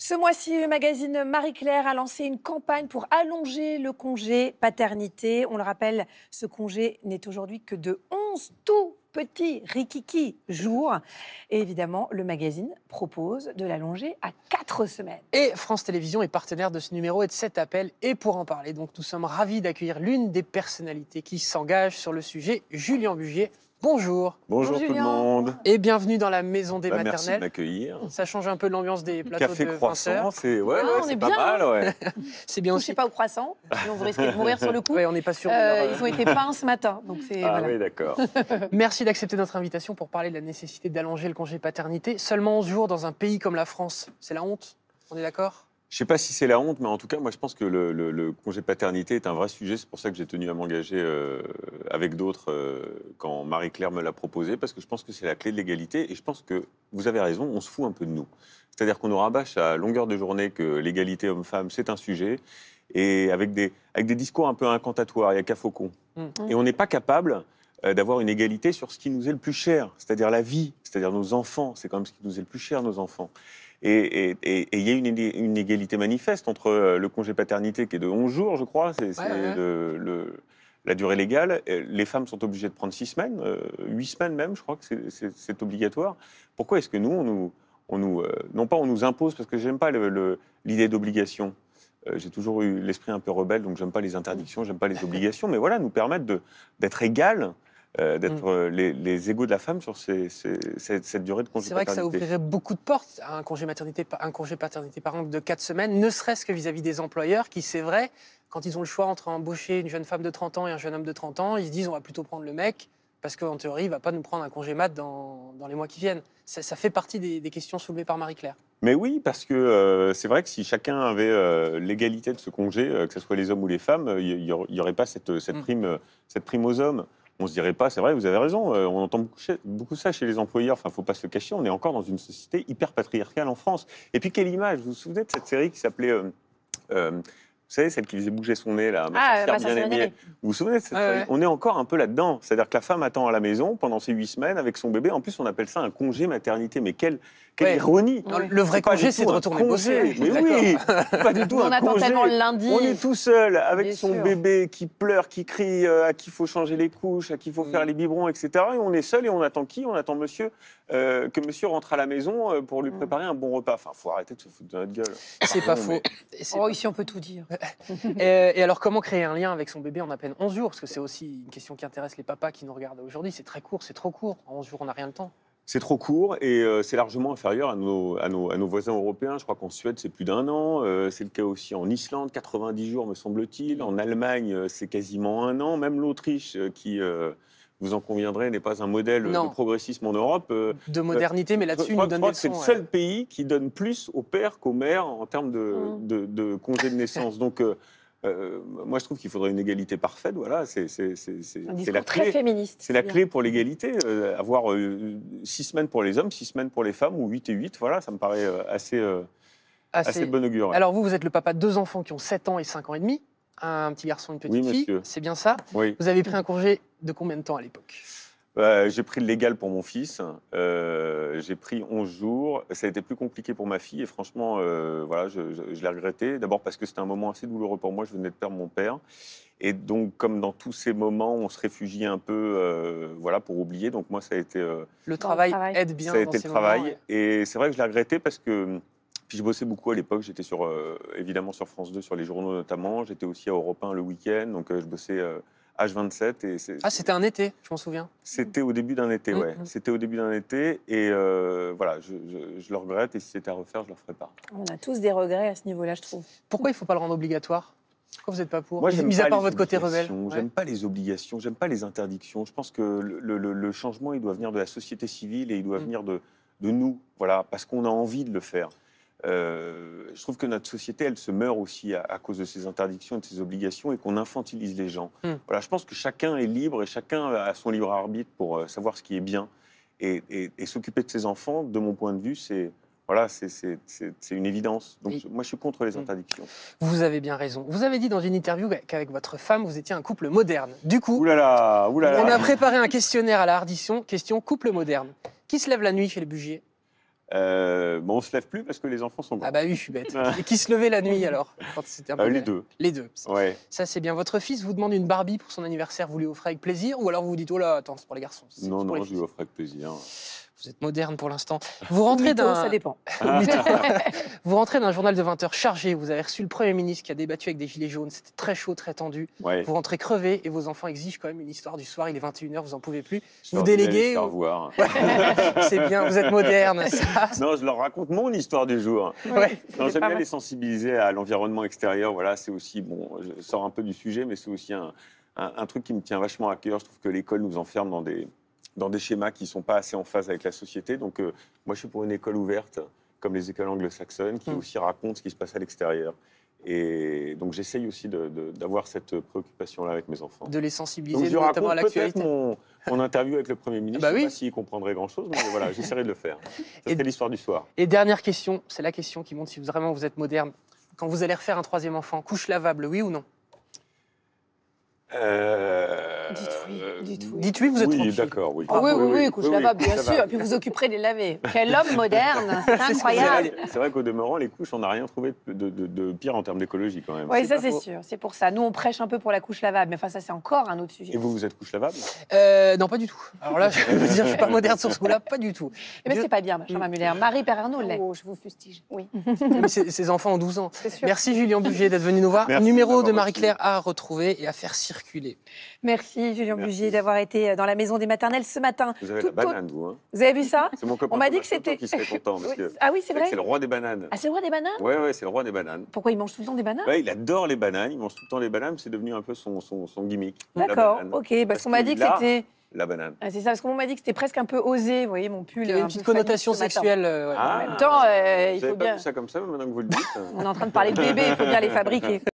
Ce mois-ci, le magazine Marie-Claire a lancé une campagne pour allonger le congé paternité. On le rappelle, ce congé n'est aujourd'hui que de 11 tout petits rikiki jours. Et évidemment, le magazine propose de l'allonger à 4 semaines. Et France Télévisions est partenaire de ce numéro et de cet appel. Et pour en parler, donc, nous sommes ravis d'accueillir l'une des personnalités qui s'engage sur le sujet, Julien Bugier, Bonjour. Bonjour, tout le monde. Et bienvenue dans la maison des maternelles. Bah, merci de m'accueillir. Ça change un peu l'ambiance des plateaux Café de croissant, c'est ah, pas hein. mal. c'est bien aussi. pas au croissant, sinon vous risquez de mourir sur le coup. on n'est pas sûr. Euh, euh. ils ont été peints ce matin. Donc ah oui, d'accord. merci d'accepter notre invitation pour parler de la nécessité d'allonger le congé paternité. Seulement 11 jours dans un pays comme la France, c'est la honte. On est d'accord je ne sais pas si c'est la honte, mais en tout cas, moi, je pense que le, congé paternité est un vrai sujet. C'est pour ça que j'ai tenu à m'engager euh, avec d'autres euh, quand Marie-Claire me l'a proposé, parce que je pense que c'est la clé de l'égalité. Et je pense que vous avez raison, on se fout un peu de nous. C'est-à-dire qu'on nous rabâche à longueur de journée que l'égalité homme-femme, c'est un sujet, et avec des, avec des discours un peu incantatoires, il n'y a qu'à Faucon. Mm. Mm. Et on n'est pas capable euh, d'avoir une égalité sur ce qui nous est le plus cher, c'est-à-dire la vie, c'est-à-dire nos enfants. C'est quand même ce qui nous est le plus cher, nos enfants et il y a une, égalité manifeste entre euh, le congé paternité qui est de 11 jours, je crois, c'est la durée légale. Les femmes sont obligées de prendre 6 semaines, 8 euh, semaines même, je crois que c'est obligatoire. Pourquoi est-ce que nous, on nous, nous euh, non pas on nous impose, parce que j'aime pas l'idée d'obligation, j'ai toujours eu l'esprit un peu rebelle, donc j'aime pas les interdictions, j'aime pas les obligations, mais voilà, nous permettre d'être égales euh, mm. d'être euh, les, égaux de la femme sur cette, durée de congé C'est vrai que ça ouvrirait beaucoup de portes à un congé, maternité, un congé paternité par exemple de 4 semaines, ne serait-ce que vis-à-vis des employeurs qui, c'est vrai, quand ils ont le choix entre embaucher une jeune femme de 30 ans et un jeune homme de 30 ans, ils se disent on va plutôt prendre le mec parce qu'en théorie, il ne va pas nous prendre un congé mat dans, les mois qui viennent. Ça, fait partie des, questions soulevées par Marie-Claire. Mais oui, parce que euh, c'est vrai que si chacun avait l'égalité de ce congé, que ce soit les hommes ou les femmes, il n'y aurait pas mm. cette prime aux hommes on se dirait pas, c'est vrai, vous avez raison, euh, on entend beaucoup, ça chez les employeurs, enfin, faut pas se cacher, on est encore dans une société hyper patriarcale en France. Et puis, quelle image, vous vous souvenez de cette série qui s'appelait... Euh, euh, vous savez, celle qui faisait bouger son nez, là, ah, bien bah, Vous vous souvenez cette On est encore un peu là-dedans. C'est-à-dire que la femme attend à la maison pendant ces huit semaines avec son bébé. En plus, on appelle ça un congé maternité. Mais quelle, quelle ironie Le vrai congé, c'est de retourner bosser. Mais oui Pas du tout on attend tellement le lundi. On est tout seul avec son bébé qui pleure, qui crie, euh, à qui il faut changer les couches, à qui il faut mm. faire les biberons, etc. Et on est seul et on attend qui On attend monsieur, euh, que monsieur rentre à la maison euh, pour lui mm. préparer un bon repas. Enfin, faut arrêter de se foutre de notre gueule. C'est pas faux. Oh, ici, on peut tout dire. et, alors, comment créer un lien avec son bébé en à peine 11 jours Parce que c'est aussi une question qui intéresse les papas qui nous regardent aujourd'hui. C'est très court, c'est trop court. En 11 jours, on n'a rien le temps. C'est trop court et euh, c'est largement inférieur à nos, à, nos, voisins européens. Je crois qu'en Suède, c'est plus d'un an. Euh, c'est le cas aussi en Islande, 90 jours, me semble-t-il. En Allemagne, euh, c'est quasiment un an. Même l'Autriche, qui, vous en conviendrez, n'est pas un modèle de progressisme en Europe. Euh, de modernité, mais là-dessus, nous donne C'est le seul pays qui donne plus aux pères qu'aux mères en termes de, congés mm. de, congé de naissance. Donc, euh, euh, moi, je trouve qu'il faudrait une égalité parfaite. Voilà, c'est la clé. féministe. C'est la clé pour l'égalité. avoir six semaines pour les hommes, six semaines pour les femmes, ou huit et huit. Voilà, ça me paraît assez, assez, assez bon augure. Alors vous, vous êtes le papa de deux enfants qui ont sept ans et cinq ans et demi un petit garçon, une petite fille. C'est bien ça Vous avez pris un congé de combien de temps à l'époque bah, J'ai pris le légal pour mon fils. Euh, j'ai pris 11 jours. Ça a été plus compliqué pour ma fille. Et franchement, euh, voilà, je, l'ai regretté. D'abord parce que c'était un moment assez douloureux pour moi. Je venais de perdre mon père. Et donc, comme dans tous ces moments, on se réfugie un peu, euh, voilà, pour oublier. Donc moi, ça a été le, travail aide bien. Ça a été le travail, et c'est vrai que je l'ai regretté parce que hum, puis je bossais beaucoup à l'époque, j'étais sur, euh, évidemment sur France 2, sur les journaux notamment, j'étais aussi à Europe 1 le week-end, donc euh, je bossais H27. Euh, et ah, c'était un été, je m'en souviens. C'était au début d'un été, mm, ouais. Mm. C'était au début d'un été, et voilà, je, le regrette, et si c'était à refaire, je le referais pas. On a tous des regrets à ce niveau-là, je trouve. Pourquoi il ne faut pas le rendre obligatoire Pourquoi vous n'êtes pas pour Moi, Mis à part votre côté rebelle. J'aime pas les obligations, j'aime pas les interdictions. Je pense que le, changement, il doit venir de la société civile et il doit mm. venir de, de nous, voilà, parce qu'on a envie de le faire. Euh, je trouve que notre société, elle se meurt aussi à, cause de ces interdictions et de ces obligations et qu'on infantilise les gens. Hmm. Voilà, je pense que chacun est libre et chacun a son libre arbitre pour euh, savoir ce qui est bien. Et, s'occuper de ses enfants, de mon point de vue, c'est voilà, c'est une évidence. Donc moi, je suis contre les hmm. interdictions. Vous avez bien raison. Vous avez dit dans une interview qu'avec votre femme, vous étiez un couple moderne. Du coup, on a préparé un questionnaire à la hardition, question couple moderne. Qui se lève la nuit chez le budget euh, bon, on se lève plus parce que les enfants sont grands. Ah bah oui, je suis bête. Ah. Et qui se levait la nuit alors ah, Les deux. Les deux. Ouais. Ça c'est bien. Votre fils vous demande une Barbie pour son anniversaire, vous lui offrez avec plaisir ou alors vous vous dites oh là attends c'est pour les garçons. Non non, je lui offre avec plaisir vous êtes moderne pour l'instant. Vous rentrez d'un. Ça dépend. vous rentrez d'un journal de 20 h chargé. Vous avez reçu le Premier ministre qui a débattu avec des gilets jaunes. C'était très chaud, très tendu. Vous rentrez crevé et vos enfants exigent quand même une histoire du soir. Il est 21h, vous en pouvez plus. vous déléguez. C'est bien, vous êtes moderne. Non, je leur raconte mon histoire du jour. J'aime bien les sensibiliser à l'environnement extérieur. Voilà, c'est aussi. Bon, je sors un peu du sujet, mais c'est aussi un truc qui me tient vachement à cœur. Je trouve que l'école nous enferme dans des dans des schémas qui ne sont pas assez en phase avec la société. Donc, euh, moi, je suis pour une école ouverte, comme les écoles anglo-saxonnes, qui mm. aussi racontent ce qui se passe à l'extérieur. Et donc, j'essaye aussi d'avoir cette préoccupation-là avec mes enfants. De les sensibiliser, donc, je notamment à l'actualité. Mon, mon interview avec le Premier ministre, bah je s'il comprendrait grand-chose, mais voilà, j'essaierai de le faire. C'était l'histoire du soir. Et dernière question, c'est la question qui montre si vraiment vous êtes moderne. Quand vous allez refaire un troisième enfant, couche lavable, oui ou non euh... Euh, euh, dites oui, dites oui. vous êtes Oui, d'accord, oui. Ah, oui. oui, oui, oui, couche lavable, bien sûr. Et puis vous occuperez de les laver. Quel homme moderne, c'est incroyable. C'est vrai, qu'au demeurant, les couches, on n'a rien trouvé de, de, pire en termes d'écologie quand même. Oui, ça c'est sûr, c'est pour ça. Nous, on prêche un peu pour la couche lavable, mais enfin, ça c'est encore un autre sujet. Et vous, vous êtes couche lavable euh, Non, pas du tout. Alors là, je veux dire, je suis pas moderne sur ce coup-là, pas du tout. Mais eh c'est pas bien, jean Muller. Marie Perrarnaud l'est. Oh, je vous fustige. Oui. Ses enfants ont 12 ans. Merci Julien Bugier d'être venu nous voir. Numéro de Marie-Claire à retrouver et à faire circuler. Merci. Julien Bugier d'avoir été euh, dans la maison des maternelles ce matin. Vous avez hein. vu ça C'est mon copain. On m'a dit que c'était. Qui serait content parce que ah oui, c'est vrai. C'est le roi des bananes. Ah, c'est le roi des bananes Oui, ouais, c'est le roi des bananes. Pourquoi il mange tout le temps des bananes Il adore les bananes, il mange tout le temps les bananes, c'est devenu un peu son, son, gimmick. D'accord, ok, parce, qu'on m'a dit que c'était la banane. Ah, c'est ça, parce qu'on m'a dit que c'était presque un peu osé, vous voyez, mon pull. Il y une petite connotation sexuelle. Euh, en ah, même temps, euh, il faut bien. Pas ça comme ça, maintenant que vous le dites. On est en train de parler de bébés, il faut bien les fabriquer.